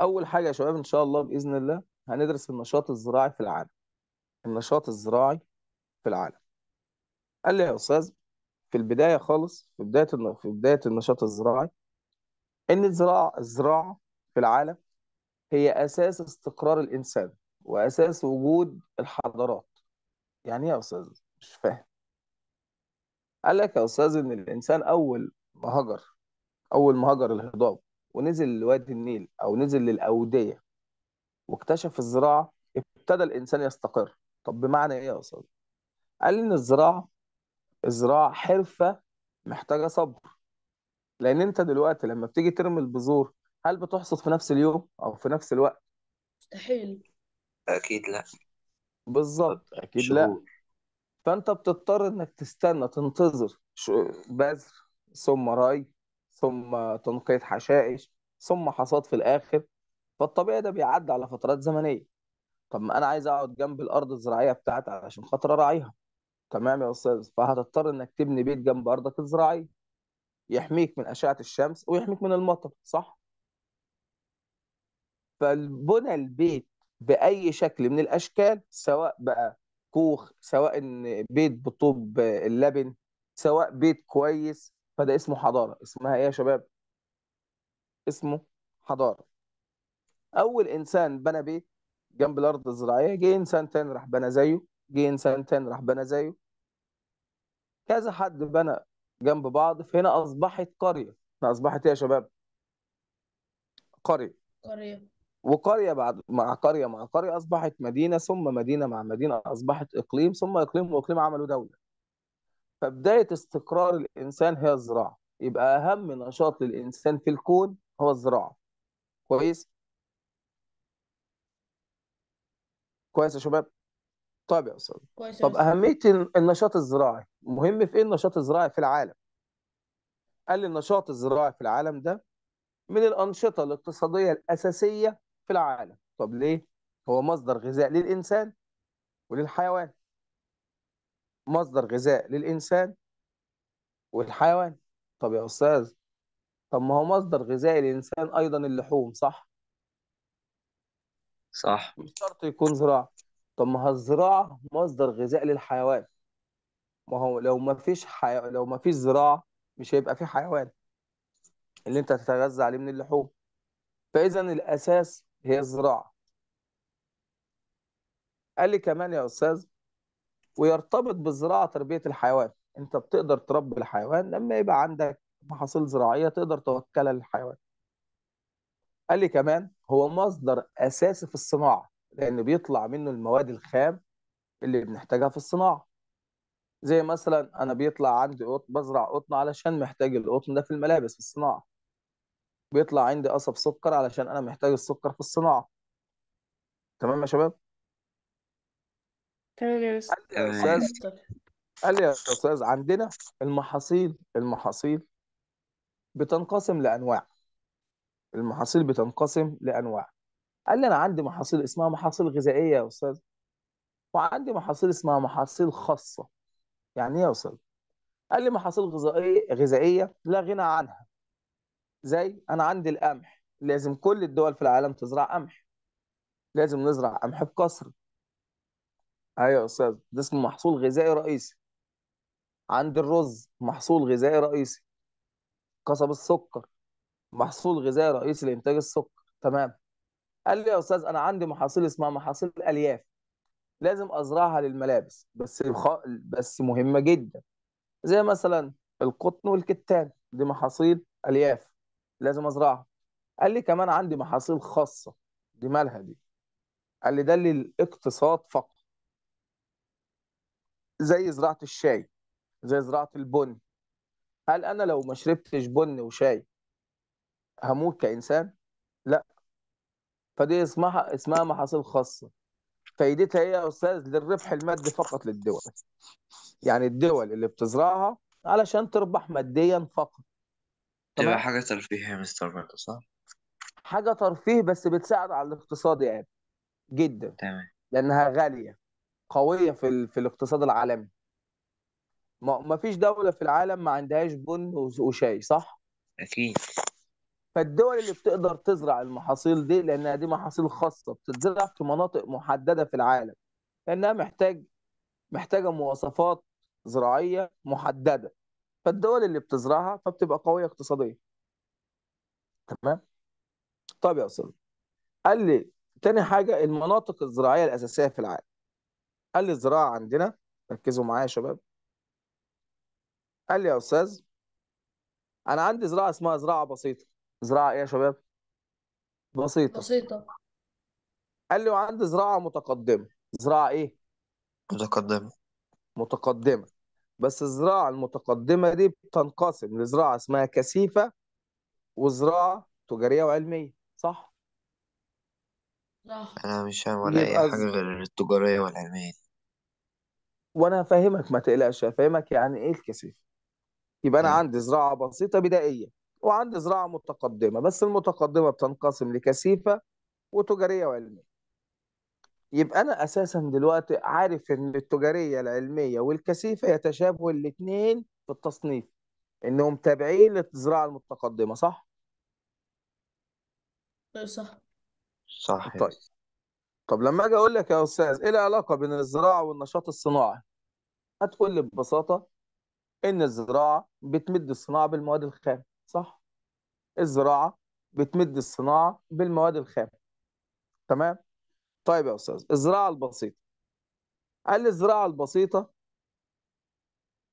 اول حاجه يا شباب ان شاء الله باذن الله هندرس النشاط الزراعي في العالم النشاط الزراعي في العالم قال لي يا استاذ في البدايه خالص في بدايه في بدايه النشاط الزراعي ان الزراعه الزراعه في العالم هي اساس استقرار الانسان واساس وجود الحضارات يعني ايه يا استاذ مش فاهم قال لك يا استاذ ان الانسان اول ما هجر اول ما هجر الهضاب ونزل لوادي النيل او نزل للاوديه واكتشف الزراعه ابتدى الانسان يستقر طب بمعنى ايه يا استاذ قال ان الزراعه الزراعه حرفه محتاجه صبر لان انت دلوقتي لما بتيجي ترمي البذور هل بتحصد في نفس اليوم او في نفس الوقت مستحيل أكيد لا بالظبط اكيد لا شهور فانت بتضطر انك تستنى تنتظر بذر ثم ري ثم تنقية حشائش ثم حصاد في الاخر فالطبيعي ده بيعدي على فترات زمنيه طب ما انا عايز اقعد جنب الارض الزراعيه بتاعتي علشان خاطر اراعيها تمام يا استاذ فهتضطر انك تبني بيت جنب ارضك الزراعيه يحميك من اشعه الشمس ويحميك من المطر صح فالبنى البيت باي شكل من الاشكال سواء بقى كوخ سواء بيت بطوب اللبن سواء بيت كويس فده اسمه حضاره اسمها ايه يا شباب اسمه حضاره اول انسان بنى بيت جنب الارض الزراعيه جه انسان تاني راح بنى زيه جه انسان تاني راح بنى زيه كذا حد بنى جنب بعض فهنا اصبحت قريه هنا اصبحت ايه يا شباب قريه قريه وقريه بعد مع قريه مع قريه اصبحت مدينه ثم مدينه مع مدينه اصبحت اقليم ثم اقليم واقليم عملوا دوله فبدايه استقرار الانسان هي الزراعه يبقى اهم نشاط للانسان في الكون هو الزراعة كويس كويس يا شباب طيب يا أستاذ كويس طب أهمية النشاط الزراعي مهم في إيه النشاط الزراعي في العالم قال لي النشاط الزراعي في العالم ده من الأنشطة الاقتصادية الأساسية في العالم طب ليه هو مصدر غذاء للإنسان وللحيوان مصدر غذاء للإنسان والحيوان طب يا أستاذ طب ما هو مصدر غذاء الإنسان أيضا اللحوم صح؟ صح مش شرط يكون زراعة طب ما هو الزراعة مصدر غذاء للحيوان ما هو لو ما فيش حي... لو ما فيش زراعة مش هيبقى في حيوان اللي أنت تتغذى عليه من اللحوم فإذا الأساس هي الزراعة قال لي كمان يا أستاذ ويرتبط بالزراعة تربية الحيوان أنت بتقدر تربي الحيوان لما يبقى عندك محاصيل زراعيه تقدر توكلها للحيوان. قال لي كمان هو مصدر اساسي في الصناعه لان بيطلع منه المواد الخام اللي بنحتاجها في الصناعه. زي مثلا انا بيطلع عندي قطن بزرع قطن علشان محتاج القطن ده في الملابس في الصناعه. بيطلع عندي قصب سكر علشان انا محتاج السكر في الصناعه. تمام يا شباب؟ تمام يا استاذ قال لي يا استاذ عندنا المحاصيل المحاصيل بتنقسم لانواع المحاصيل بتنقسم لانواع قال لي انا عندي محاصيل اسمها محاصيل غذائيه يا استاذ وعندي محاصيل اسمها محاصيل خاصه يعني ايه يا استاذ قال لي محاصيل غذائيه غذائيه لا غنى عنها زي انا عندي القمح لازم كل الدول في العالم تزرع قمح لازم نزرع قمح بكثره ايوه يا استاذ ده اسمه محصول غذائي رئيسي عند الرز محصول غذائي رئيسي قصب السكر محصول غذائي رئيسي لانتاج السكر تمام قال لي يا استاذ انا عندي محاصيل اسمها محاصيل الياف لازم ازرعها للملابس بس الخ... بس مهمه جدا زي مثلا القطن والكتان دي محاصيل الياف لازم ازرعها قال لي كمان عندي محاصيل خاصه دي مالها دي قال لي ده للاقتصاد فقط زي زراعه الشاي زي زراعه البن هل انا لو ما شربتش بن وشاي هموت كانسان؟ لا فدي اسمها اسمها محاصيل خاصه فايدتها ايه يا استاذ للربح المادي فقط للدول يعني الدول اللي بتزرعها علشان تربح ماديا فقط تبقى تمام حاجة ترفيهية يا مستر برضه صح؟ حاجه ترفيه بس بتساعد على الاقتصاد يعني جدا تمام لانها غاليه قويه في ال... في الاقتصاد العالمي ما ما فيش دوله في العالم ما عندهاش بن وشاي صح اكيد فالدول اللي بتقدر تزرع المحاصيل دي لانها دي محاصيل خاصه بتتزرع في مناطق محدده في العالم لانها محتاج محتاجه مواصفات زراعيه محدده فالدول اللي بتزرعها فبتبقى قويه اقتصاديا تمام طب يا استاذ قال لي تاني حاجه المناطق الزراعيه الاساسيه في العالم قال لي الزراعه عندنا ركزوا معايا يا شباب قال لي يا استاذ انا عندي زراعه اسمها زراعه بسيطه زراعه ايه يا شباب بسيطه بسيطة قال لي وعندي زراعه متقدمه زراعه ايه متقدمة متقدمه بس الزراعه المتقدمه دي بتنقسم لزراعه اسمها كثيفه وزراعه تجاريه وعلميه صح لا أنا مش فاهم ولا أي يبقى حاجة غير التجارية والعلمية دي وانا هفهمك ما تقلقش هفهمك يعني ايه الكثيفه يبقى انا عندي زراعه بسيطه بدائيه وعندي زراعه متقدمه بس المتقدمه بتنقسم لكثيفه وتجاريه وعلميه يبقى انا اساسا دلوقتي عارف ان التجاريه العلميه والكثيفه يتشابه الاثنين في التصنيف انهم تابعين للزراعه المتقدمه صح طيب، صح صح طيب طب لما اجي اقول لك يا استاذ ايه العلاقه بين الزراعه والنشاط الصناعي هتقول لي ببساطه ان الزراعه بتمد الصناعه بالمواد الخام صح الزراعه بتمد الصناعه بالمواد الخام تمام طيب يا استاذ الزراعه البسيطه قال لي الزراعه البسيطه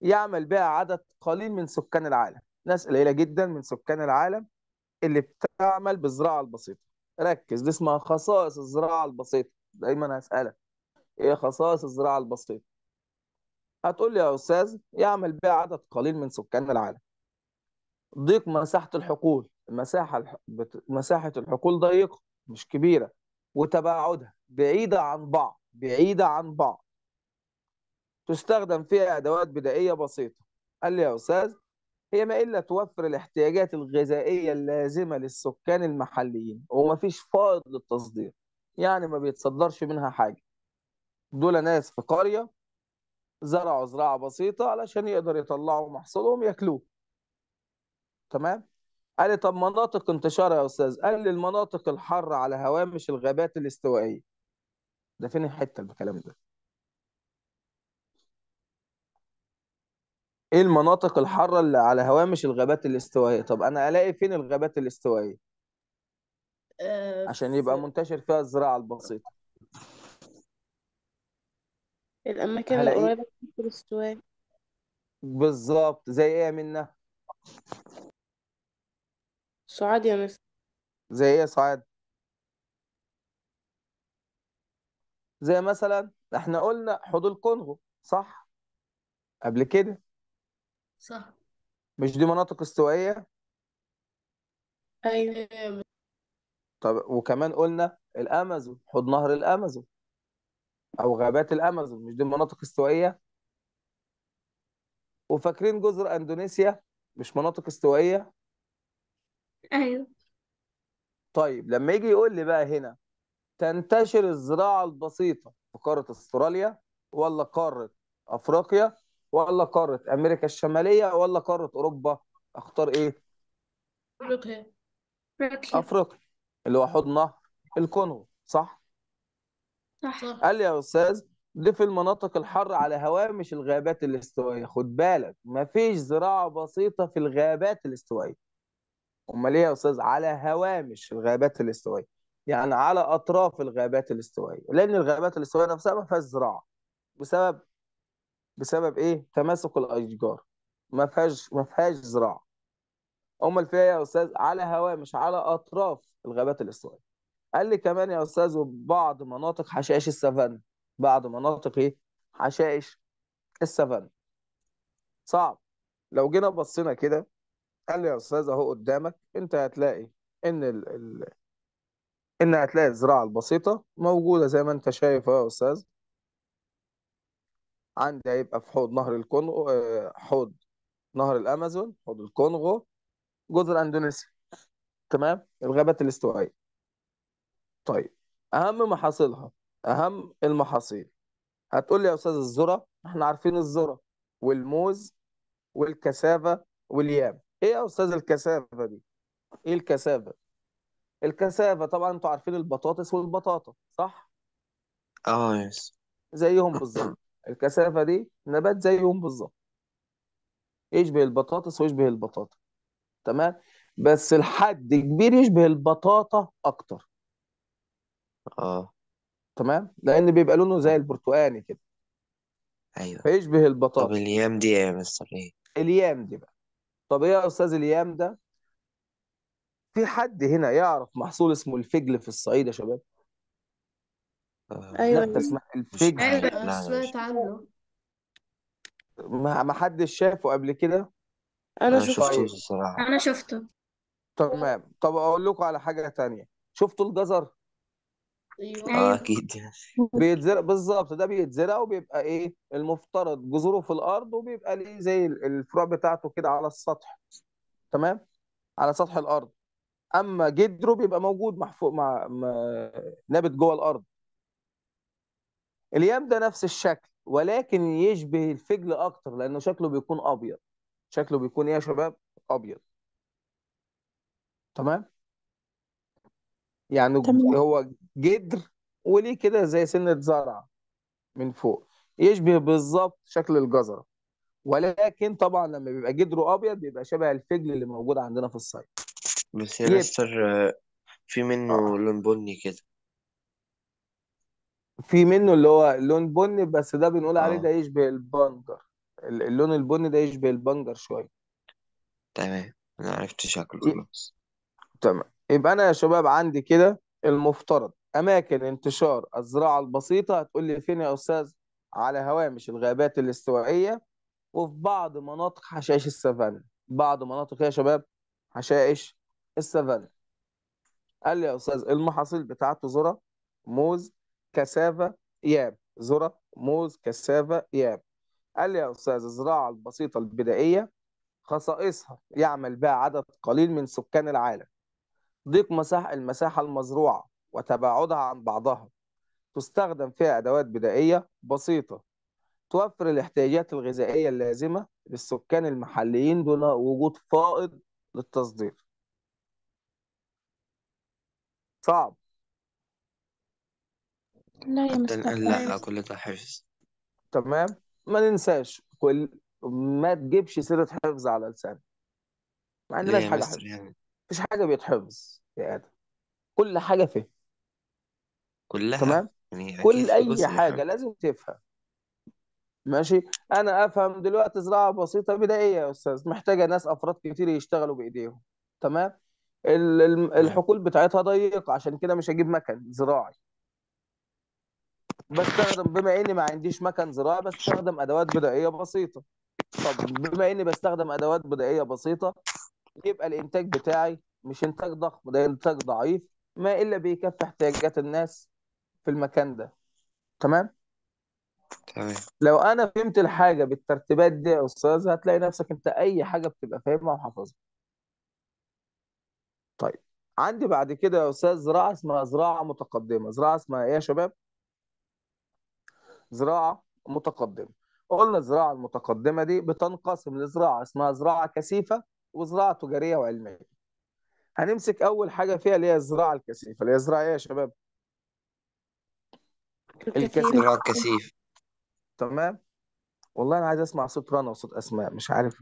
يعمل بها عدد قليل من سكان العالم ناس قليله جدا من سكان العالم اللي بتعمل بالزراعه البسيطه ركز دي اسمها خصائص الزراعه البسيطه دايما هسالك ايه خصائص الزراعه البسيطه هتقول لي يا استاذ يعمل بها عدد قليل من سكان العالم ضيق مساحه الحقول المساحه الح... بت... مساحه الحقول ضيقه مش كبيره وتباعدها بعيده عن بعض بعيده عن بعض تستخدم فيها ادوات بدائيه بسيطه قال لي يا استاذ هي ما الا توفر الاحتياجات الغذائيه اللازمه للسكان المحليين ومفيش فائض للتصدير يعني ما بيتصدرش منها حاجه دول ناس في قريه زرعوا زراعه بسيطه علشان يقدر يطلعوا محصولهم ياكلوه تمام قال لي طب مناطق انتشارها يا استاذ قال لي المناطق الحاره على هوامش الغابات الاستوائيه ده فين الحته بالكلام ده ايه المناطق الحاره اللي على هوامش الغابات الاستوائيه طب انا الاقي فين الغابات الاستوائيه آه، عشان يبقى منتشر فيها الزراعه البسيطه الأماكن هلاقي إيه؟ القريبة من الاستواء بالظبط زي ايه يا منة سعاد يا مس زي ايه يا سعاد زي مثلا احنا قلنا حوض الكونغو صح قبل كده صح مش دي مناطق استوائية أيوة طب وكمان قلنا الامازون حوض نهر الامازون او غابات الامازون مش دي مناطق استوائيه وفاكرين جزر اندونيسيا مش مناطق استوائيه ايوه طيب لما يجي يقول لي بقى هنا تنتشر الزراعه البسيطه في قاره استراليا ولا قاره افريقيا ولا قاره امريكا الشماليه ولا قاره اوروبا اختار ايه افريقيا افريقيا اللي هو حوض نهر الكونغو صح صح قال لي يا استاذ دي في المناطق الحر على هوامش الغابات الاستوائيه خد بالك مفيش زراعه بسيطه في الغابات الاستوائيه امال ايه يا استاذ على هوامش الغابات الاستوائيه يعني على اطراف الغابات الاستوائيه لان الغابات الاستوائيه نفسها ما فيهاش زراعه بسبب بسبب ايه تماسك الاشجار ما فيهاش ما فيهاش زراعه امال فيها إيه يا استاذ على هوامش على اطراف الغابات الاستوائيه قال لي كمان يا استاذ وبعض مناطق حشائش السافانا بعض مناطق ايه حشائش السافانا صعب لو جينا بصينا كده قال لي يا استاذ اهو قدامك انت هتلاقي ان ال... ال... ان هتلاقي الزراعه البسيطه موجوده زي ما انت شايف يا استاذ عندي هيبقى في حوض نهر الكونغو آه، حوض نهر الامازون حوض الكونغو جزر اندونيسيا تمام الغابات الاستوائيه طيب اهم محاصيلها اهم المحاصيل هتقول لي يا استاذ الذره احنا عارفين الذره والموز والكسافه واليام ايه يا استاذ الكسافه دي ايه الكسافه الكسافه طبعا انتوا عارفين البطاطس والبطاطا صح اه يس زيهم بالظبط الكثافة دي نبات زيهم بالظبط يشبه البطاطس ويشبه البطاطا تمام بس لحد كبير يشبه البطاطا اكتر اه تمام لان بيبقى لونه زي البرتقاني كده ايوه فيشبه طب البطاطا اليام دي إيه يا مستر ايه اليام دي بقى طب ايه يا استاذ اليام ده في حد هنا يعرف محصول اسمه الفجل في الصعيد يا شباب آه ايوه نبتة مش الفجل عارف ايوه لا انا سمعت مش عنه ما ما حدش شافه قبل كده انا انا شفته طيب انا شفته تمام طب اقول لكم على حاجة تانية شفتوا الجزر ايوه اه أيوة. اكيد بيتزرع بالظبط ده بيتزرع وبيبقى ايه المفترض جذوره في الارض وبيبقى ليه زي الفروع بتاعته كده على السطح تمام على سطح الارض اما جدره بيبقى موجود محفوظ مع نابت جوه الارض اليام ده نفس الشكل ولكن يشبه الفجل اكتر لانه شكله بيكون ابيض شكله بيكون ايه يا شباب ابيض تمام يعني تمام هو جدر وليه كده زي سنة زرع من فوق يشبه بالظبط شكل الجزرة ولكن طبعا لما بيبقى جدره أبيض بيبقى شبه الفجل اللي موجود عندنا في الصيد بس يا يبقى مستر في منه اه لون بني كده في منه اللي هو لون بني بس ده بنقول عليه آه. ده يشبه البنجر اللون البني ده يشبه البنجر شوية تمام انا عرفت شكله خلاص تمام يبقى انا يا شباب عندي كده المفترض اماكن انتشار الزراعه البسيطه هتقول لي فين يا استاذ على هوامش الغابات الاستوائيه وفي بعض مناطق حشائش السافانا بعض مناطق يا شباب حشائش السافانا قال لي يا استاذ المحاصيل بتاعته ذره موز كسافة ياب ذره موز كسافة ياب قال لي يا استاذ الزراعه البسيطه البدائيه خصائصها يعمل بها عدد قليل من سكان العالم ضيق مساحة المساحة المزروعة وتباعدها عن بعضها تستخدم فيها أدوات بدائية بسيطة توفر الاحتياجات الغذائية اللازمة للسكان المحليين دون وجود فائض للتصدير صعب لا يا مصطفى لا كل ده حفظ تمام ما ننساش كل ما تجيبش سيرة حفظ على لسانك ما عندناش حاجة حفظ يعني مفيش حاجة بيتحفظ يا آدم كل حاجة فيه كلها تمام يعني اكيد كل في أي جزء حاجة بيتحفظ لازم تفهم ماشي أنا أفهم دلوقتي زراعة بسيطة بدائية يا أستاذ محتاجة ناس أفراد كتير يشتغلوا بإيديهم تمام تمام الحقول بتاعتها ضيقة عشان كده مش هجيب مكن زراعي بستخدم بما اني ما عنديش مكن زراعي بستخدم ادوات بدائيه بسيطه طب بما اني بستخدم ادوات بدائيه بسيطه يبقى الانتاج بتاعي مش انتاج ضخم ده انتاج ضعيف ما الا بيكفي احتياجات الناس في المكان ده تمام تمام لو انا فهمت الحاجه بالترتيبات دي يا استاذ هتلاقي نفسك انت اي حاجه بتبقى فاهمها وحافظها طيب عندي بعد كده يا استاذ زراعه اسمها زراعه متقدمه زراعه اسمها ايه يا شباب زراعه متقدمه قلنا الزراعه المتقدمه دي بتنقسم لزراعه اسمها زراعه كثيفه وزراعه تجاريه وعلميه هنمسك اول حاجه فيها اللي هي الزراعه الكثيفه اللي هي الزراعه ايه يا شباب الكثيفه الكثيف تمام والله انا عايز اسمع صوت رنا وصوت اسماء مش عارف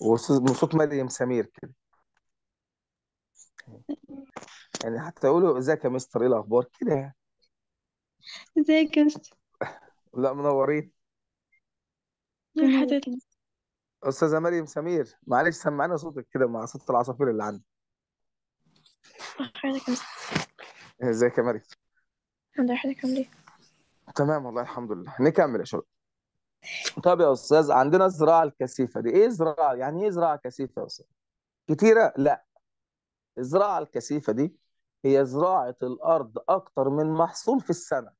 وصوت مريم سمير كده يعني حتى يقولوا ازيك يا مستر ايه الاخبار كده يعني ازيك يا مستر لا منورين حضرتك استاذه مريم سمير معلش سمعنا صوتك كده مع صوت العصافير اللي عندك ازيك يا مريم الحمد لله حضرتك عامل ايه تمام والله الحمد لله نكمل يا شباب طب يا استاذ عندنا الزراعه الكثيفه دي ايه زراعه يعني ايه زراعه كثيفه يا استاذ كتيره لا الزراعه الكثيفه دي هي زراعه الارض اكتر من محصول في السنه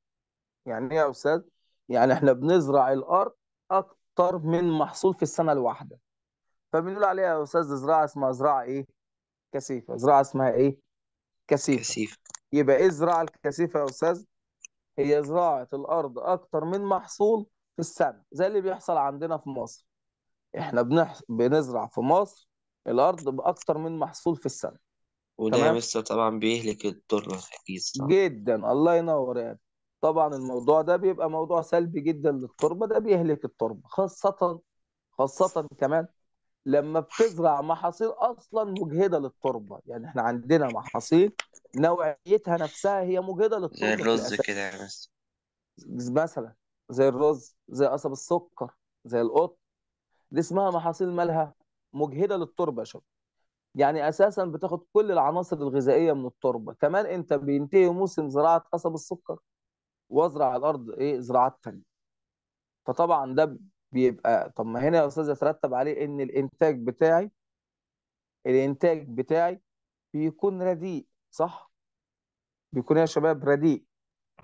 يعني ايه يا استاذ يعني احنا بنزرع الارض اكتر اكتر من محصول في السنه الواحده فبنقول عليها يا استاذ زراعه اسمها زراعه ايه كثيفه زراعه اسمها ايه كثيفه كثيفه يبقى ايه الزراعه الكثيفه يا استاذ هي زراعه الارض اكتر من محصول في السنه زي اللي بيحصل عندنا في مصر احنا بنح... بنزرع في مصر الارض باكتر من محصول في السنه وده لسه طبعا بيهلك الدره اكيد جدا الله ينور يعني طبعا الموضوع ده بيبقى موضوع سلبي جدا للتربه ده بيهلك التربه خاصه خاصه كمان لما بتزرع محاصيل اصلا مجهده للتربه يعني احنا عندنا محاصيل نوعيتها نفسها هي مجهده للتربه زي الرز كده يعني بس مثلا زي الرز زي قصب السكر زي القط دي اسمها محاصيل مالها مجهده للتربه شوف يعني اساسا بتاخد كل العناصر الغذائيه من التربه كمان انت بينتهي موسم زراعه قصب السكر وازرع على الارض ايه زراعات ثانيه فطبعا ده بيبقى طب ما هنا يا استاذ يترتب عليه ان الانتاج بتاعي الانتاج بتاعي بيكون رديء صح بيكون يا شباب رديء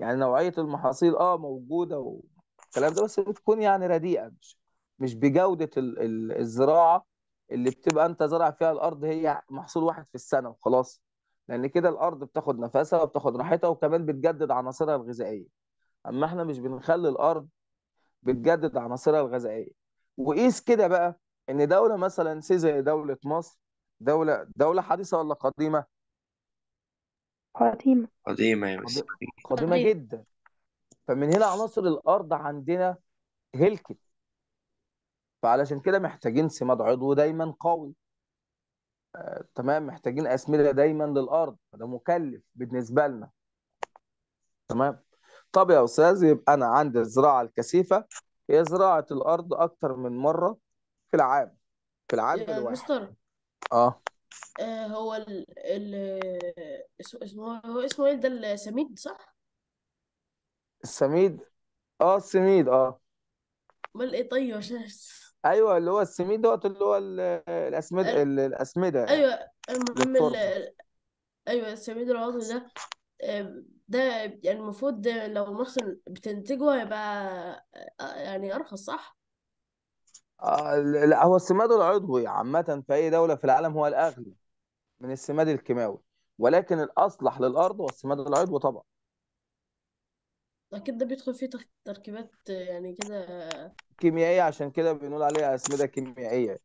يعني نوعيه المحاصيل اه موجوده والكلام ده بس بتكون يعني رديئه مش مش بجوده الزراعه اللي بتبقى انت زرع فيها الارض هي محصول واحد في السنه وخلاص لان كده الارض بتاخد نفسها وبتاخد راحتها وكمان بتجدد عناصرها الغذائيه اما احنا مش بنخلي الارض بتجدد عناصرها الغذائيه وقيس كده بقى ان دوله مثلا سي زي دوله مصر دوله دوله حديثه ولا قديمه قديمه قديمه يا مس قديمه جدا فمن هنا عناصر الارض عندنا هلكت فعلشان كده محتاجين سماد عضوي دايما قوي تمام محتاجين اسمده دايما للارض فده مكلف بالنسبه لنا تمام طب يا استاذ يبقى انا عندي الزراعه الكثيفه هي زراعه الارض اكتر من مره في العام في العام يا الواحد مستر اه آه هو ال ال اسمه هو اسمه ايه ده السميد صح؟ السميد اه السميد اه امال ايه طيب عشان ايوه اللي هو السميد دوت اللي هو الاسمده الاسمده ايوه المهم ايوه السميد العضوي ده ده يعني المفروض لو مصر بتنتجه هيبقى آه، يعني ارخص صح؟ آه لا هو السماد العضوي عامة في أي دولة في العالم هو الأغلى من السماد الكيماوي ولكن الأصلح للأرض هو السماد العضوي طبعا اكيد ده بيدخل فيه تركيبات يعني كده كيميائية عشان كده بنقول عليها أسمدة كيميائية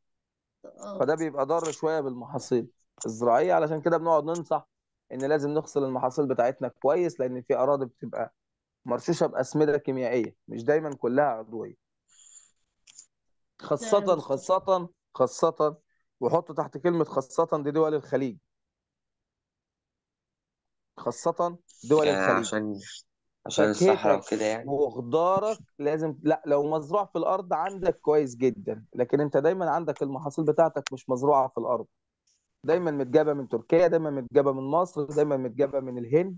اه فده بيبقى ضار شوية بالمحاصيل الزراعية علشان كده بنقعد ننصح إن لازم نغسل المحاصيل بتاعتنا كويس لأن في أراضي بتبقى مرشوشة بأسمدة كيميائية مش دايما كلها عضوية خاصة خاصة خاصة وحط تحت كلمة خاصة دي دول الخليج خاصة دول آه، الخليج عشان عشان الصحراء وكده يعني وخضارك لازم لا لو مزروع في الارض عندك كويس جدا لكن انت دايما عندك المحاصيل بتاعتك مش مزروعه في الارض دايما متجابه من تركيا دايما متجابه من مصر دايما متجابه من الهند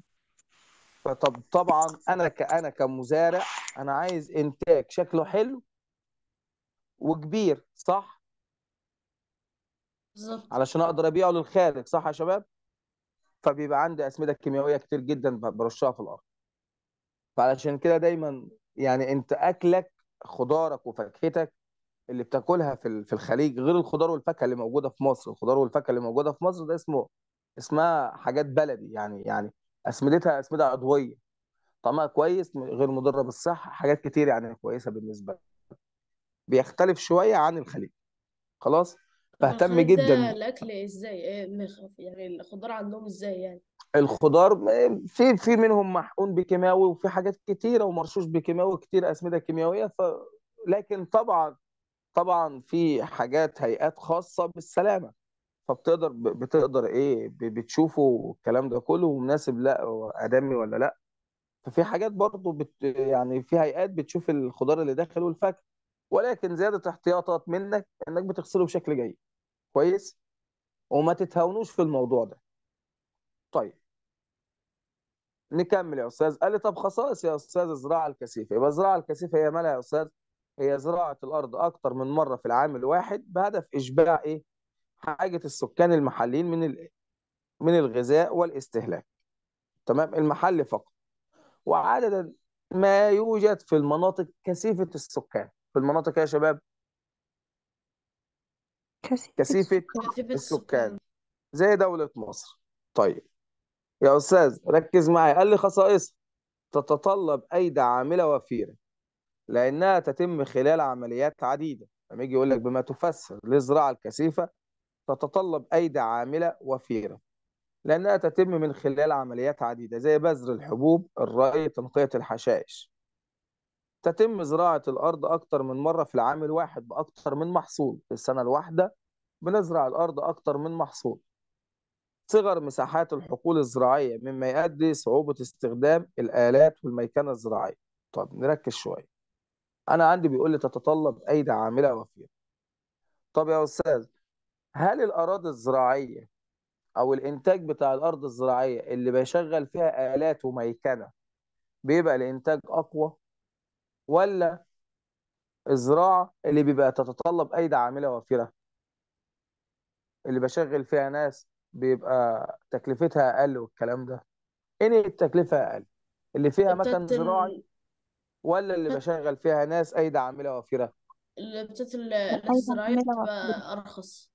فطب طبعا انا كأنا كمزارع انا عايز انتاج شكله حلو وكبير صح بالظبط علشان اقدر ابيعه للخارج صح يا شباب فبيبقى عندي اسمده كيميائيه كتير جدا برشها في الارض فعلشان كده دايما يعني انت اكلك خضارك وفاكهتك اللي بتاكلها في في الخليج غير الخضار والفاكهه اللي موجوده في مصر الخضار والفاكهه اللي موجوده في مصر ده اسمه اسمها حاجات بلدي يعني يعني اسمدتها اسمده عضويه طعمها كويس غير مضره بالصحه حاجات كتير يعني كويسه بالنسبه لي بيختلف شويه عن الخليج خلاص فاهتم الخليج ده جدا الاكل ازاي إيه مخ- يعني الخضار عندهم ازاي يعني الخضار في في منهم محقون بكيماوي وفي حاجات كتيره ومرشوش بكيماوي كتير اسمده كيماويه ف لكن طبعا طبعا في حاجات هيئات خاصه بالسلامه فبتقدر بتقدر ايه بتشوفه الكلام ده كله ومناسب لا ادمي ولا لا ففي حاجات برضو بت يعني في هيئات بتشوف الخضار اللي داخل والفاكهه ولكن زياده احتياطات منك انك بتغسله بشكل جيد كويس وما تتهاونوش في الموضوع ده طيب نكمل يا استاذ قال لي طب خصائص يا استاذ الزراعه الكثيفه يبقى الزراعه الكثيفه هي مالها يا استاذ هي زراعه الارض اكتر من مره في العام الواحد بهدف اشباع ايه حاجه السكان المحليين من من الغذاء والاستهلاك تمام المحل فقط وعددا ما يوجد في المناطق كثيفه السكان في المناطق يا شباب كثيفه السكان زي دوله مصر طيب يا أستاذ ركز معايا قال لي خصائصها تتطلب أيدي عاملة وفيرة لأنها تتم خلال عمليات عديدة لما يجي يقول لك بما تفسر للزراعة الكثيفة تتطلب أيدي عاملة وفيرة لأنها تتم من خلال عمليات عديدة زي بذر الحبوب الري تنقية الحشائش تتم زراعة الأرض أكتر من مرة في العام الواحد بأكتر من محصول في السنة الواحدة بنزرع الأرض أكتر من محصول صغر مساحات الحقول الزراعية مما يؤدي لصعوبة استخدام الآلات والميكنة الزراعية طب نركز شوية أنا عندي بيقول لي تتطلب أيدي عاملة وفيرة طب يا أستاذ هل الأراضي الزراعية أو الإنتاج بتاع الأرض الزراعية اللي بيشغل فيها آلات وميكنة بيبقى الإنتاج أقوى ولا الزراعة اللي بيبقى تتطلب أيدي عاملة وفيرة اللي بشغل فيها ناس بيبقى تكلفتها اقل والكلام ده ايه التكلفه اقل اللي فيها مكن زراعي ولا اللي بشغل فيها ناس ايدي عامله وفيره اللي الزراعية بتبقى أرخص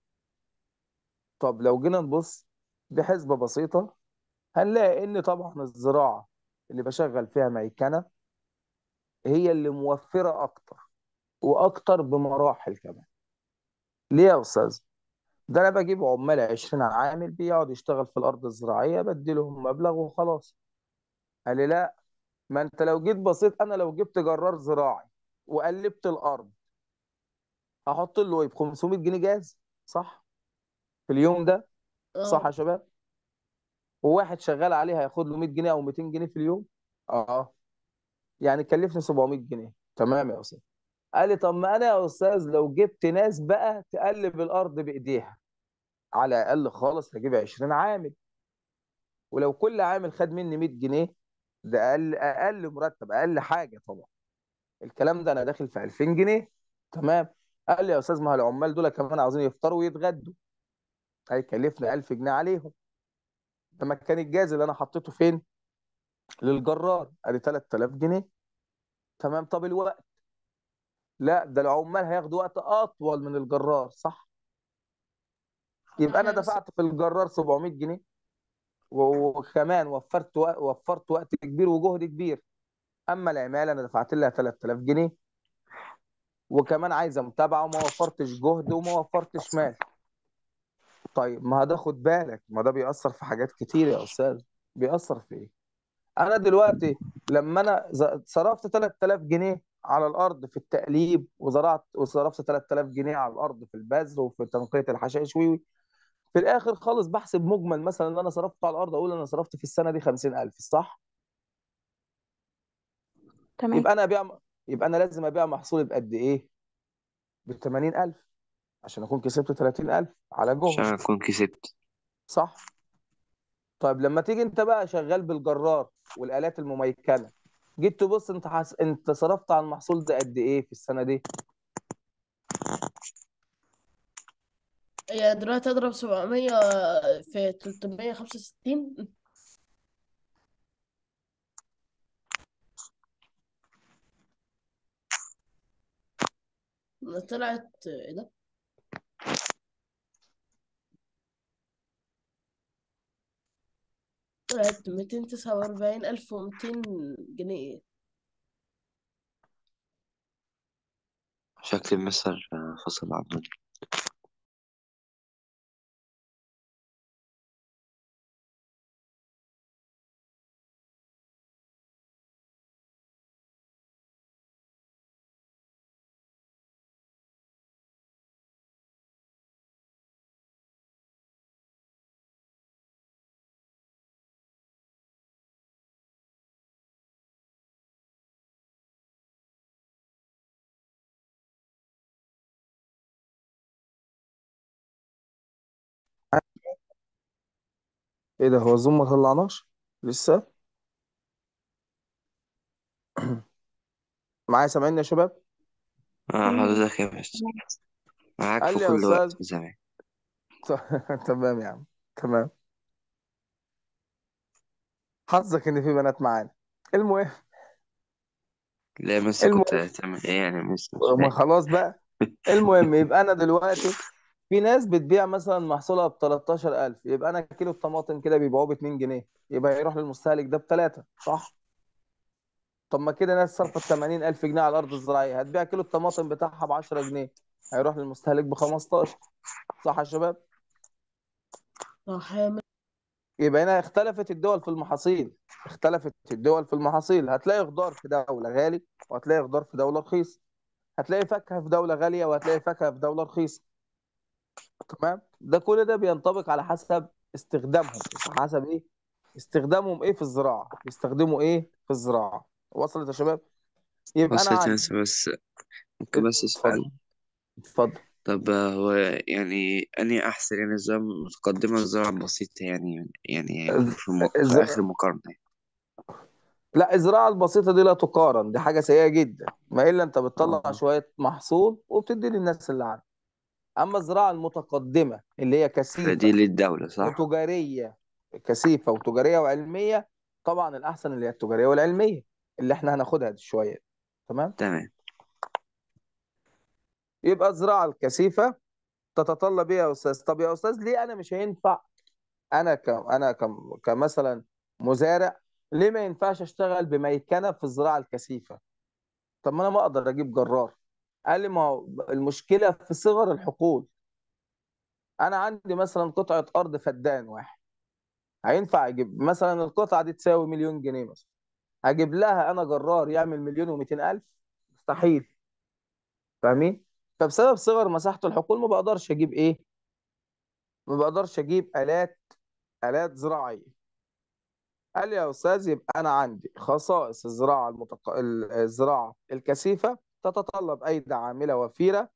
طب لو جينا نبص بحسبه بسيطه هنلاقي ان طبعا الزراعه اللي بشغل فيها ميكنه هي اللي موفره اكتر واكتر بمراحل كمان ليه يا استاذ ده انا بجيب عمال 20 عامل بيقعد يشتغل في الارض الزراعيه بديلهم مبلغ وخلاص قال لي لا ما انت لو جيت بسيط انا لو جبت جرار زراعي وقلبت الارض هحط له ايه ب 500 جنيه جاز صح في اليوم ده آه. صح يا شباب وواحد شغال عليه هياخد له 100 جنيه او 200 جنيه في اليوم اه يعني كلفني 700 جنيه تمام يا استاذ قال لي طب ما انا يا استاذ لو جبت ناس بقى تقلب الارض بايديها على الاقل خالص هجيب 20 عامل ولو كل عامل خد مني 100 جنيه ده اقل اقل مرتب اقل حاجه طبعا الكلام ده انا داخل في 2000 جنيه تمام قال لي يا استاذ ما العمال دول كمان عاوزين يفطروا ويتغدوا هيكلفنا 1000 جنيه عليهم ده مكان الجاز اللي انا حطيته فين للجرار قال لي 3000 جنيه تمام طب الوقت لا ده العمال هياخدوا وقت اطول من الجرار صح يبقى انا دفعت في الجرار 700 جنيه وكمان وفرت وفرت وقت كبير وجهد كبير اما العماله انا دفعت لها 3000 جنيه وكمان عايزه متابعه وما وفرتش جهد وما وفرتش مال طيب ما ده خد بالك ما ده بيأثر في حاجات كتير يا استاذ بيأثر في ايه انا دلوقتي لما انا صرفت 3000 جنيه على الارض في التقليب وزرعت وصرفت 3000 جنيه على الارض في البذر وفي تنقيه الحشائش في الاخر خالص بحسب مجمل مثلا اللي انا صرفته على الارض اقول انا صرفت في السنه دي 50000 صح؟ تمام يبقى انا ابيع يبقى انا لازم ابيع محصولي بقد ايه؟ ب 80000 عشان اكون كسبت 30000 على عشان أكون كسبت صح؟ طيب لما تيجي انت بقى شغال بالجرار والالات المميكنه جيت تبص انت حس... انت صرفت على المحصول ده قد ايه في السنه دي؟ هي دلوقتي اضرب 700 في 365 طلعت ايه ده طلعت ميتين تسعة وأربعين ألف ومتين جنيه شكلي مصر آه، فصل عمود ايه ده هو الزوم ما طلعناش لسه معايا سامعيني يا شباب اه حضرتك يا باشا معاك قال في لي يا كل وقت استاذ في زمان تمام يا عم تمام حظك ان في بنات معانا المهم لا بس كنت المهم ايه يعني بس مش ما فاهم خلاص بقى المهم يبقى انا دلوقتي في ناس بتبيع مثلا محصولها ب 13000 يبقى انا كيلو الطماطم كده بيبيعوه ب 2 جنيه يبقى يروح للمستهلك ده بثلاثه صح؟ طب ما كده ناس صرفت 80000 جنيه على الارض الزراعيه هتبيع كيلو الطماطم بتاعها ب 10 جنيه هيروح للمستهلك ب 15 صح يا شباب؟ صح يا يبقى هنا اختلفت الدول في المحاصيل اختلفت الدول في المحاصيل هتلاقي خضار في دولة غالي وهتلاقي خضار في دولة رخيص هتلاقي فاكهة في دولة غالية وهتلاقي فاكهة في دولة رخيصة تمام ده كل ده بينطبق على حسب استخدامهم حسب ايه استخدامهم ايه في الزراعه بيستخدموا ايه في الزراعه وصلت يا شباب يبقى وصلت انا عندي. بس ممكن بس اسال اتفضل طب آه، هو يعني اني احسن يعني الزراعه متقدمه الزراعه بسيطه يعني يعني في, مق... في اخر مقارنه يعني؟ لا الزراعه البسيطه دي لا تقارن دي حاجه سيئه جدا ما الا انت بتطلع آه. شويه محصول وبتدي للناس اللي عندك اما الزراعه المتقدمه اللي هي كثيفه دي للدوله صح وتجاريه كثيفه وتجاريه وعلميه طبعا الاحسن اللي هي التجاريه والعلميه اللي احنا هناخدها دي شويه تمام تمام يبقى الزراعه الكثيفه تتطلب ايه يا استاذ طب يا استاذ ليه انا مش هينفع انا ك انا ك... كمثلا مزارع ليه ما ينفعش اشتغل بميكنه في الزراعه الكثيفه طب ما انا ما اقدر اجيب جرار قال لي ما هو المشكله في صغر الحقول انا عندي مثلا قطعه ارض فدان واحد هينفع اجيب مثلا القطعه دي تساوي مليون جنيه مثلا هجيب لها انا جرار يعمل مليون و الف مستحيل فاهمين فبسبب صغر مساحه الحقول ما بقدرش اجيب ايه ما بقدرش اجيب الات الات زراعيه قال لي يا استاذ يبقى انا عندي خصائص الزراعه المتق... الزراعه الكثيفه تتطلب أيدي عاملة وفيرة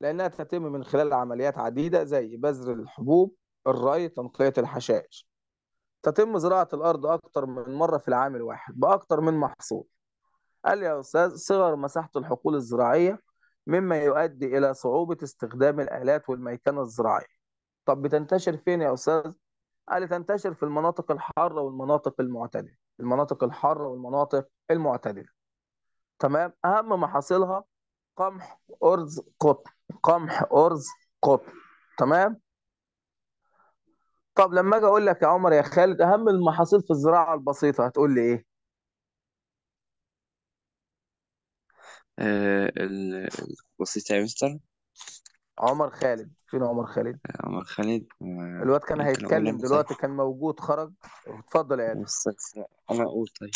لأنها تتم من خلال عمليات عديدة زي بذر الحبوب الري تنقية الحشائش تتم زراعة الأرض أكتر من مرة في العام الواحد بأكتر من محصول قال يا أستاذ صغر مساحة الحقول الزراعية مما يؤدي إلى صعوبة استخدام الآلات والميكنة الزراعية طب بتنتشر فين يا أستاذ؟ قال تنتشر في المناطق الحارة والمناطق المعتدلة المناطق الحارة والمناطق المعتدلة تمام اهم محاصيلها قمح ارز قطن قمح ارز قطن تمام طب لما اجي اقول لك يا عمر يا خالد اهم المحاصيل في الزراعه البسيطه هتقول لي ايه آه، البسيطة يا مستر عمر خالد فين عمر خالد آه، عمر خالد آه، الواد كان ممكن أقول هيتكلم دلوقتي كان موجود خرج اتفضل يا ادم أنا أقول طيب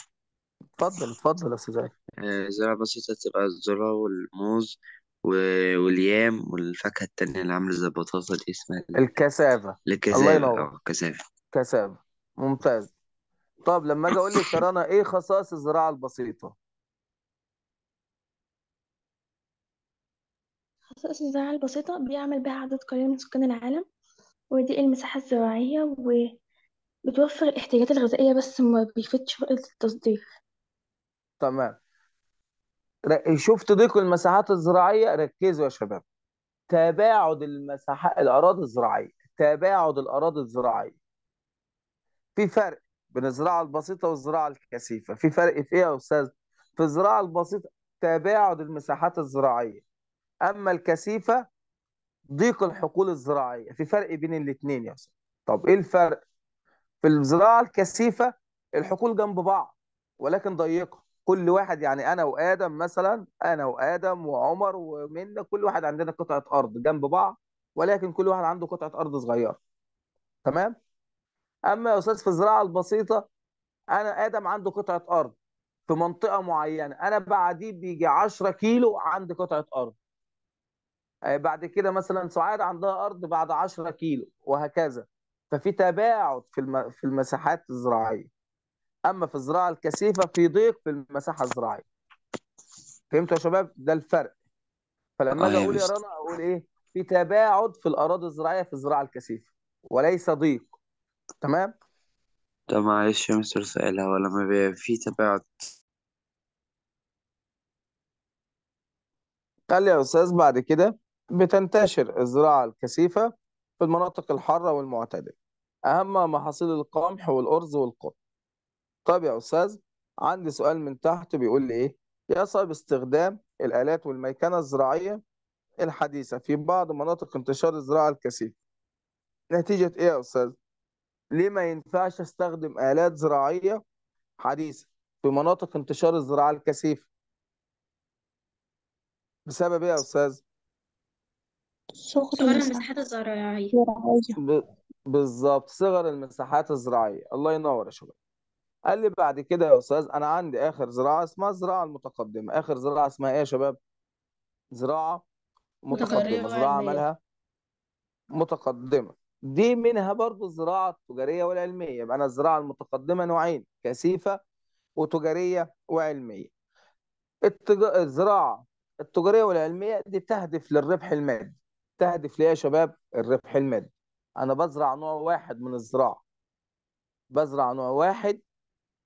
اتفضل اتفضل يا استاذ آه، زرع زراعة بسيطة تبقى الذرة والموز واليام والفاكهة التانية اللي عاملة زي البطاطا دي اسمها ايه؟ الكثافة الله الكثافة ينور اه كثافة كثافة ممتاز طب لما اجي اقول لك ترانا ايه خصائص الزراعة البسيطة خصائص الزراعة البسيطة بيعمل بها عدد قليل من سكان العالم ودي المساحة الزراعية وبتوفر الاحتياجات الغذائية بس ما بيفيدش وقت التصدير تمام شفت ضيق المساحات الزراعيه ركزوا يا شباب تباعد المساحات الاراضي الزراعيه تباعد الاراضي الزراعيه في فرق بين الزراعه البسيطه والزراعه الكثيفه في فرق في ايه يا استاذ في الزراعه البسيطه تباعد المساحات الزراعيه اما الكثيفه ضيق الحقول الزراعيه في فرق بين الاثنين يا استاذ طب ايه الفرق في الزراعه الكثيفه الحقول جنب بعض ولكن ضيقه كل واحد يعني انا وادم مثلا انا وادم وعمر ومنا كل واحد عندنا قطعه ارض جنب بعض ولكن كل واحد عنده قطعه ارض صغيره تمام اما يا استاذ في الزراعه البسيطه انا ادم عنده قطعه ارض في منطقه معينه انا بعديه بيجي 10 كيلو عندي قطعه ارض آه، بعد كده مثلا سعاد عندها ارض بعد 10 كيلو وهكذا ففي تباعد في الم... في المساحات الزراعيه اما في الزراعه الكثيفه في ضيق في المساحه الزراعيه فهمتوا يا شباب ده الفرق فلما اجي آه، اقول يا رنا اقول ايه في تباعد في الاراضي الزراعيه في الزراعه الكثيفه وليس ضيق تمام طب معلش يا مستر سائلها ولما بيبقى في تباعد قال لي يا استاذ بعد كده بتنتشر الزراعه الكثيفه في المناطق الحاره والمعتدله اهم محاصيل القمح والارز والقطن طب يا استاذ عندي سؤال من تحت بيقول لي ايه يصعب استخدام الالات والميكنه الزراعيه الحديثه في بعض مناطق انتشار الزراعه الكثيفه نتيجه ايه يا استاذ ليه ما ينفعش استخدم الات زراعيه حديثه في مناطق انتشار الزراعه الكثيفه بسبب ايه يا استاذ صغر المساحات الزراعية بالظبط صغر المساحات الزراعيه الله ينور يا شباب قال لي بعد كده يا استاذ انا عندي اخر زراعه اسمها الزراعه المتقدمه اخر زراعه اسمها ايه يا شباب زراعه متقدمه متغيرية زراعه وعلمية يعني مالها متقدمه دي منها برضو الزراعه التجاريه والعلميه يبقى انا الزراعه المتقدمه نوعين كثيفه وتجاريه وعلميه التج... الزراعه التجاريه والعلميه دي تهدف للربح المادي تهدف ليه يا شباب الربح المادي انا بزرع نوع واحد من الزراعه بزرع نوع واحد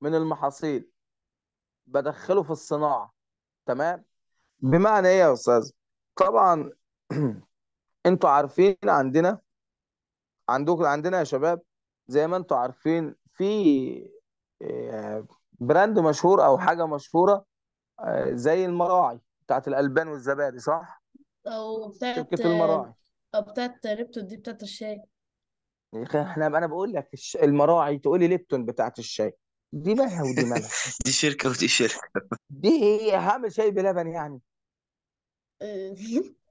من المحاصيل بدخله في الصناعه تمام بمعنى ايه يا استاذ طبعا انتوا عارفين عندنا عندكم عندنا يا شباب زي ما انتوا عارفين في آه، براند مشهور او حاجه مشهوره آه، زي المراعي بتاعت الالبان والزبادي صح او بتاعت شركه المراعي او بتاعت ليبتون دي بتاعت الشاي احنا انا بقول لك المراعي تقول لي ليبتون بتاعت الشاي دي مالها ودي مالها دي شركة ودي شركة دي ايه هعمل شاي بلبن يعني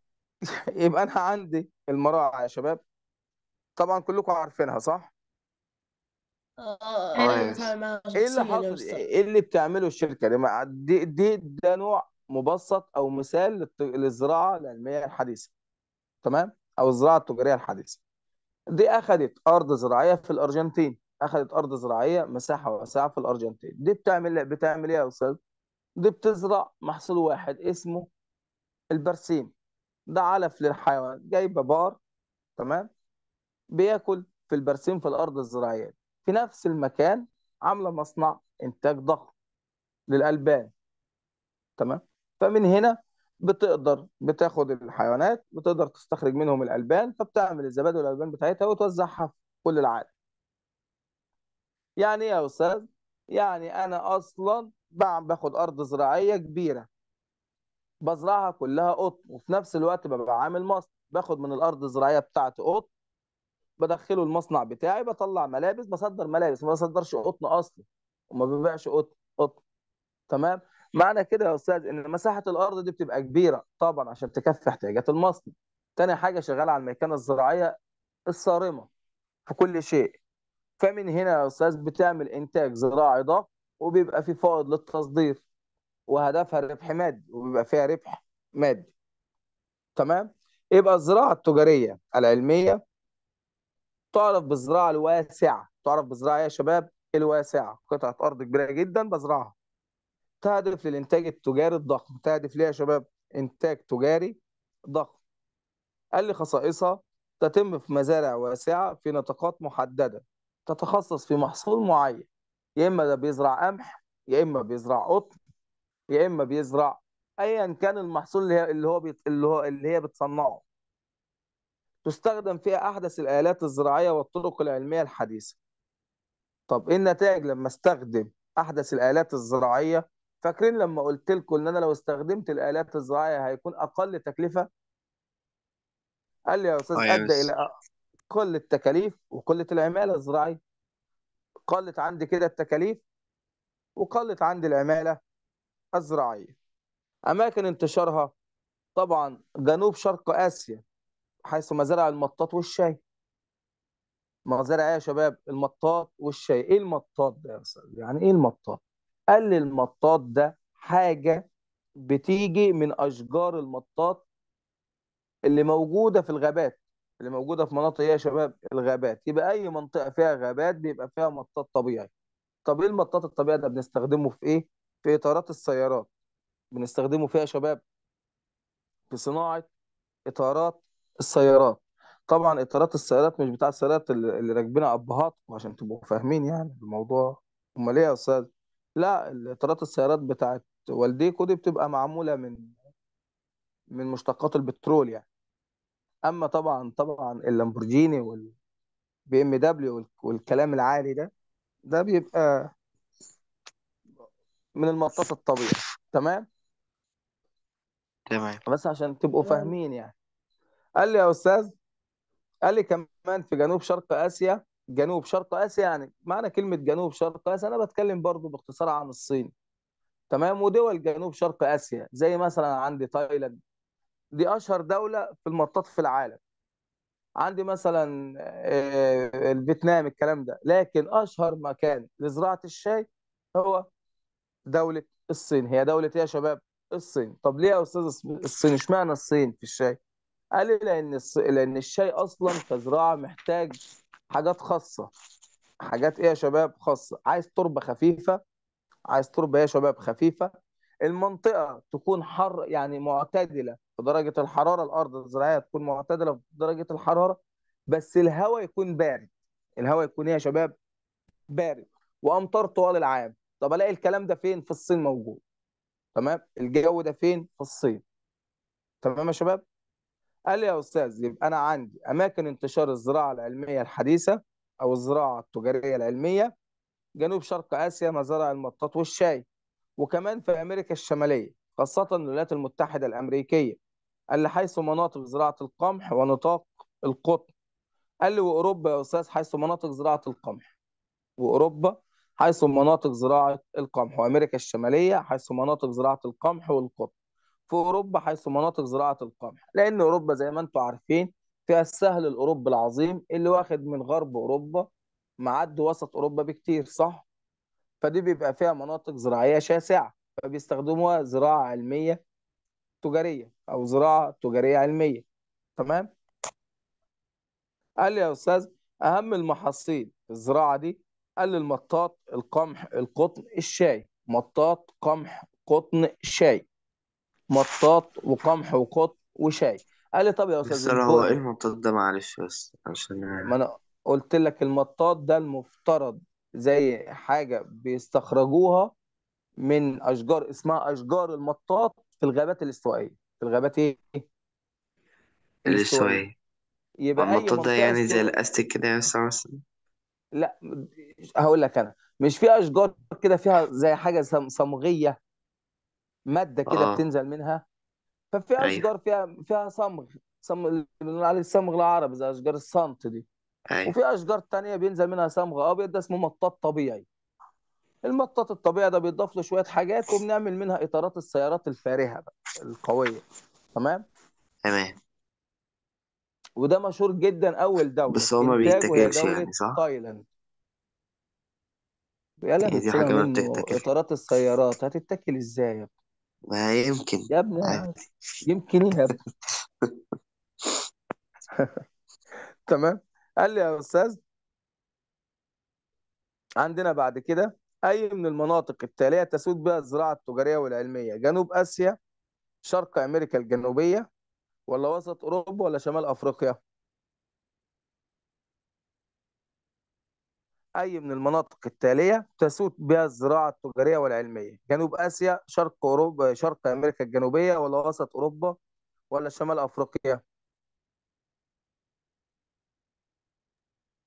يبقى انا عندي المراعي يا شباب طبعا كلكم عارفينها صح اه, آه، ايه اللي حصل ايه اللي بتعمله الشركه دي دي دي ده نوع مبسط او مثال للزراعه العلميه الحديثه تمام او الزراعه التجاريه الحديثه دي اخذت ارض زراعيه في الارجنتين اخذت ارض زراعيه مساحه واسعه في الارجنتين دي بتعمل إيه؟ بتعمل ايه يا استاذ دي بتزرع محصول واحد اسمه البرسيم ده علف للحيوان جايبه بار تمام بياكل في البرسيم في الارض الزراعيه في نفس المكان عامله مصنع انتاج ضخم للالبان تمام فمن هنا بتقدر بتاخد الحيوانات بتقدر تستخرج منهم الالبان فبتعمل الزبادي والالبان بتاعتها وتوزعها في كل العالم يعني يا استاذ يعني انا اصلا باخد ارض زراعيه كبيره بزرعها كلها قطن وفي نفس الوقت ببقى عامل مصنع باخد من الارض الزراعيه بتاعتي قطن بدخله المصنع بتاعي بطلع ملابس بصدر ملابس ما بصدرش قطن اصلا وما ببيعش قطن قطن تمام معنى كده يا استاذ ان مساحه الارض دي بتبقى كبيره طبعا عشان تكفي احتياجات المصنع تاني حاجه شغال على الميكانه الزراعيه الصارمه في كل شيء فمن هنا يا استاذ بتعمل انتاج زراعي ضخم وبيبقى في فائض للتصدير وهدفها ربح مادي وبيبقى فيها ربح مادي تمام يبقى الزراعه التجاريه العلميه تعرف بالزراعه الواسعه تعرف بالزراعه إيه يا شباب الواسعه قطعه ارض كبيره جدا بزرعها تهدف للانتاج التجاري الضخم تهدف ليه يا شباب انتاج تجاري ضخم قال لي خصائصها تتم في مزارع واسعه في نطاقات محدده تتخصص في محصول معين يا اما ده بيزرع قمح يا اما بيزرع قطن يا اما بيزرع ايا كان المحصول اللي هي اللي هو بيت... اللي هو اللي هي بتصنعه تستخدم فيها احدث الالات الزراعيه والطرق العلميه الحديثه طب ايه النتائج لما استخدم احدث الالات الزراعيه فاكرين لما قلت لكم ان انا لو استخدمت الالات الزراعيه هيكون اقل تكلفه قال لي يا استاذ ادى آه، الى كل التكاليف وقله العماله الزراعيه قلت عندي كده التكاليف وقلت عندي العماله الزراعيه اماكن انتشارها طبعا جنوب شرق اسيا حيث مزارع المطاط والشاي مزارع ايه يا شباب المطاط والشاي ايه المطاط ده يا استاذ يعني ايه المطاط قال لي المطاط ده حاجه بتيجي من اشجار المطاط اللي موجوده في الغابات اللي موجوده في مناطق يا شباب الغابات يبقى اي منطقه فيها غابات بيبقى فيها مطاط طبيعي طب ايه المطاط الطبيعي ده بنستخدمه في ايه في اطارات السيارات بنستخدمه فيها يا شباب في صناعه اطارات السيارات طبعا اطارات السيارات مش بتاع السيارات اللي راكبينها ابهات عشان تبقوا فاهمين يعني الموضوع امال ايه يا استاذ لا اطارات السيارات بتاعت والديكو دي بتبقى معموله من من مشتقات البترول يعني اما طبعا طبعا اللامبورجيني والبي ام دبليو والكلام العالي ده ده بيبقى من المطاط الطبيعي تمام تمام بس عشان تبقوا فاهمين يعني قال لي يا استاذ قال لي كمان في جنوب شرق اسيا جنوب شرق اسيا يعني معنى كلمه جنوب شرق اسيا انا بتكلم برضو باختصار عن الصين تمام ودول جنوب شرق اسيا زي مثلا عندي تايلاند دي اشهر دوله في المطاط في العالم عندي مثلا آه، الفيتنام الكلام ده لكن اشهر مكان لزراعه الشاي هو دوله الصين هي دوله ايه يا شباب الصين طب ليه يا استاذ الصين اشمعنى الصين في الشاي قال لي لان الص... لان الشاي اصلا كزراعه محتاج حاجات خاصه حاجات ايه يا شباب خاصه عايز تربه خفيفه عايز تربه ايه يا شباب خفيفه المنطقه تكون حر يعني معتدله في درجه الحراره الارض الزراعيه تكون معتدله في درجه الحراره بس الهواء يكون بارد الهواء يكون ايه يا شباب بارد وامطار طوال العام طب الاقي الكلام ده فين في الصين موجود تمام الجو ده فين في الصين تمام يا شباب قال لي يا استاذ يبقى انا عندي اماكن انتشار الزراعه العلميه الحديثه او الزراعه التجاريه العلميه جنوب شرق اسيا مزارع المطاط والشاي وكمان في امريكا الشماليه خاصه الولايات المتحده الامريكيه قال لي حيث مناطق زراعة القمح ونطاق القطن قال لي وأوروبا يا أستاذ حيث مناطق زراعة القمح وأوروبا حيث مناطق زراعة القمح وأمريكا الشمالية حيث مناطق زراعة القمح والقطن في أوروبا حيث مناطق زراعة القمح لأن أوروبا زي ما أنتم عارفين فيها السهل الأوروبي العظيم اللي واخد من غرب أوروبا معد وسط أوروبا بكتير صح؟ فدي بيبقى فيها مناطق زراعية شاسعة فبيستخدموها زراعة علمية تجاريه او زراعه تجاريه علميه تمام قال لي يا استاذ اهم المحاصيل في الزراعه دي قال لي المطاط القمح القطن الشاي مطاط قمح قطن شاي مطاط وقمح وقطن وشاي قال لي طب يا استاذ هو ايه المطاط ده معلش بس عشان ما انا قلت لك المطاط ده المفترض زي حاجه بيستخرجوها من اشجار اسمها اشجار المطاط في الغابات الاستوائيه في الغابات ايه الاستوائيه يبقى المطاط ده يعني زي الاستك كده يا استاذ لا هقول لك انا مش في اشجار كده فيها زي حاجه صمغيه ماده كده آه. بتنزل منها ففي أيوة. اشجار فيها فيها صمغ صمغ اللي بنقول عليه الصمغ العربي زي اشجار الصمت دي أيوة. وفي اشجار تانية بينزل منها صمغ ابيض ده اسمه مطاط طبيعي المطاط الطبيعي ده بيضاف له شويه حاجات وبنعمل منها اطارات السيارات الفارهه بقى القويه تمام تمام وده مشهور جدا اول دوله بس هو ما بيتاكلش يعني صح تايلاند يا لا دي حاجه ما بتتاكل اطارات السيارات هتتاكل ازاي يا ابني ما يمكن يا ابني يمكن ايه يا ابني تمام قال لي يا استاذ عندنا بعد كده أي من المناطق التالية تسود بها الزراعة التجارية والعلمية جنوب آسيا شرق أمريكا الجنوبية ولا وسط أوروبا ولا شمال أفريقيا أي من المناطق التالية تسود بها الزراعة التجارية والعلمية جنوب آسيا شرق أوروبا شرق أمريكا الجنوبية ولا وسط أوروبا ولا شمال أفريقيا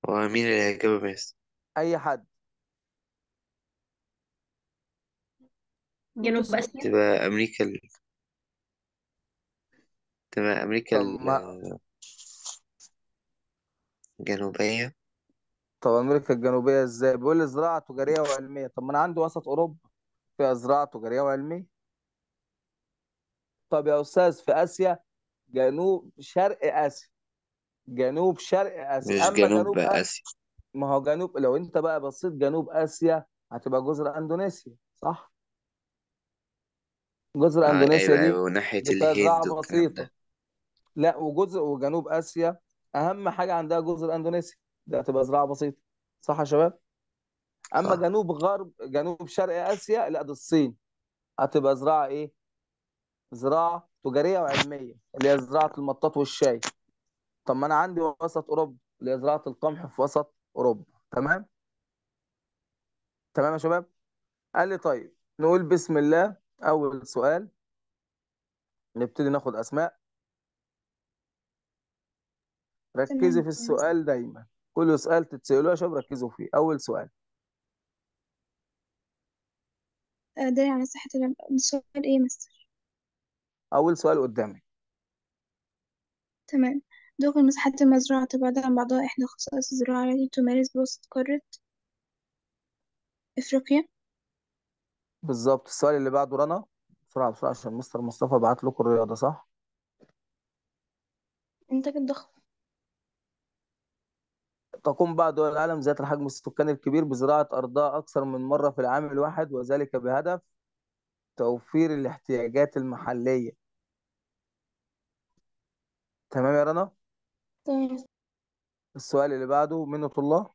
ومين آه، اللي هيجاوب بس؟ أي حد جنوب آسيا تبقى أمريكا ال... تبقى أمريكا طب ما الجنوبية طب أمريكا الجنوبية إزاي؟ بيقول لي زراعة تجارية وعلمية طب ما أنا عندي وسط أوروبا فيها زراعة تجارية وعلمية طب يا أستاذ في آسيا جنوب شرق آسيا جنوب شرق آسيا مش أما جنوب جنوب آسيا آسيا ما هو جنوب لو أنت بقى بصيت جنوب آسيا هتبقى جزر أندونيسيا صح؟ جزر اه أيوة، اندونيسيا ايوه دي ايوه وناحية بتزرعها الهند والكلام بسيطة ده لا وجزر وجنوب آسيا أهم حاجة عندها جزر أندونيسيا ده هتبقى زراعة بسيطة صح يا شباب أما صح جنوب غرب جنوب شرق آسيا لا ده الصين هتبقى زراعة إيه زراعة تجارية وعلمية اللي هي زراعة المطاط والشاي طب ما أنا عندي وسط أوروبا اللي هي زراعة القمح في وسط أوروبا تمام تمام يا شباب قال لي طيب نقول بسم الله أول سؤال نبتدي ناخد أسماء ركزي في السؤال دايما كل سؤال تتسألوه يا شباب ركزوا فيه أول سؤال آه، على صحة السؤال إيه يا مستر أول سؤال قدامي تمام دخل مساحات المزرعة تبعد عن بعضها إحدى خصائص الزراعة التي تمارس بوسط قارة إفريقيا بالظبط السؤال اللي بعده رنا بسرعة بسرعة عشان مستر مصطفى بعت لكم الرياضة صح؟ إنتاج الضخم تقوم بعض دول العالم ذات الحجم السكاني الكبير بزراعة أرضها أكثر من مرة في العام الواحد وذلك بهدف توفير الاحتياجات المحلية تمام يا رنا؟ تمام السؤال اللي بعده منة الله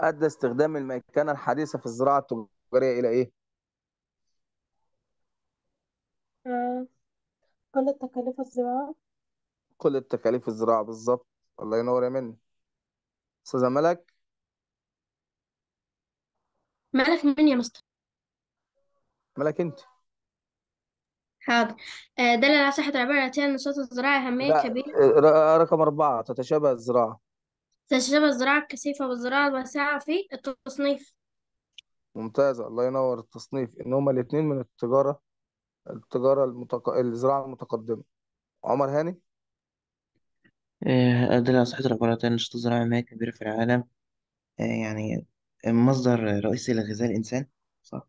ادى استخدام الميكنه الحديثه في الزراعه التجاريه الى ايه آه، كل التكاليف الزراعه كل التكاليف الزراعه بالظبط الله ينور يا مني استاذه ملك ملك مين يا مستر ملك انت حاضر آه، دل على صحة العبارة عن نشاط النشاط الزراعي أهمية كبيرة آه، رقم أربعة تتشابه الزراعة تجربة الزراعة الكثيفة والزراعة الواسعة في التصنيف ممتاز الله ينور التصنيف إن هما الاتنين من التجارة التجارة المتق... الزراعة المتقدمة عمر هاني آه، أدل على صحة العبارات أن النشاط الزراعي ما هي كبيرة في العالم آه، يعني مصدر رئيسي لغذاء الإنسان صح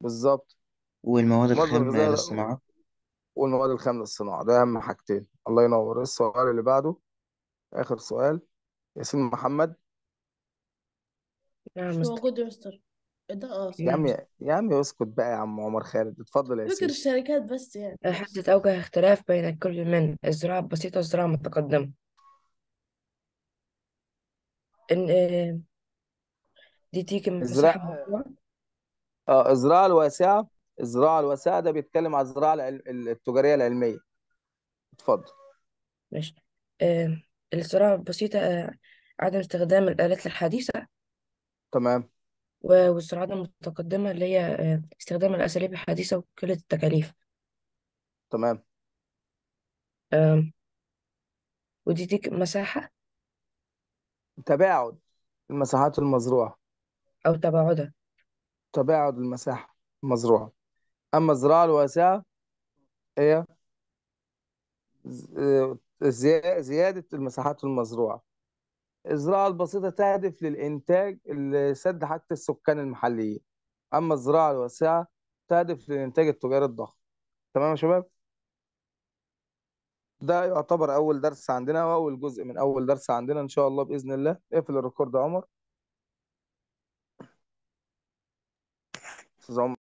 بالظبط والمواد مصدر الخام الغذاء للصناعة والمواد الخام للصناعة ده أهم حاجتين الله ينور السؤال اللي بعده آخر سؤال ياسين محمد مش مستر موجود إيه يستر ده اه يا عم يا عم اسكت بقى يا عم عمر خالد اتفضل يا فكر ياسين الشركات بس يعني حدث حدد أوجه اختلاف بين كل من الزراعة البسيطة والزراعة المتقدمة إن دي تيجي من الزراعة مساحة اه الزراعة الواسعة الزراعة الواسعة ده بيتكلم على الزراعة التجارية العلمية اتفضل ماشي آه، الزراعة البسيطة آه، عدم استخدام الآلات الحديثة تمام والزراعة المتقدمة اللي هي آه، استخدام الأساليب الحديثة وقلة التكاليف تمام ودي ديك مساحة تباعد المساحات المزروعة أو تباعدها تباعد المساحة المزروعة أما الزراعة الواسعة هي زيادة المساحات المزروعة الزراعة البسيطة تهدف للإنتاج لسد حاجة السكان المحليين أما الزراعة الواسعة تهدف للإنتاج التجاري الضخم تمام يا شباب ده يعتبر أول درس عندنا وأول جزء من أول درس عندنا إن شاء الله بإذن الله اقفل الريكورد يا عمر أستاذ عمر